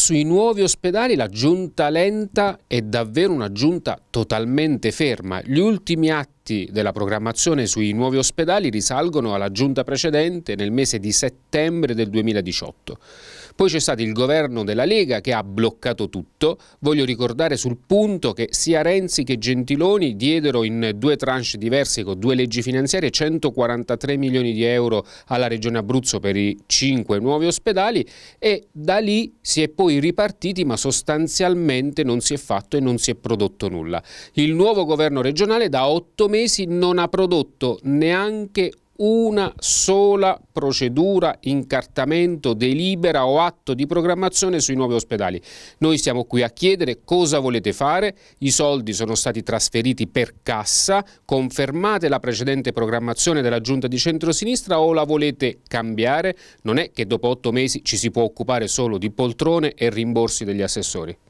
sui nuovi ospedali la giunta lenta è davvero una giunta totalmente ferma. Gli ultimi atti effetti della programmazione sui nuovi ospedali risalgono alla giunta precedente nel mese di settembre del 2018. Poi c'è stato il governo della Lega che ha bloccato tutto. Voglio ricordare sul punto che sia Renzi che Gentiloni diedero in due tranche diverse con due leggi finanziarie 143 milioni di euro alla Regione Abruzzo per i cinque nuovi ospedali e da lì si è poi ripartiti ma sostanzialmente non si è fatto e non si è prodotto nulla. Il nuovo governo regionale da otto mesi mesi non ha prodotto neanche una sola procedura, incartamento, delibera o atto di programmazione sui nuovi ospedali. Noi siamo qui a chiedere cosa volete fare, i soldi sono stati trasferiti per cassa, confermate la precedente programmazione della giunta di centrosinistra o la volete cambiare? Non è che dopo otto mesi ci si può occupare solo di poltrone e rimborsi degli assessori.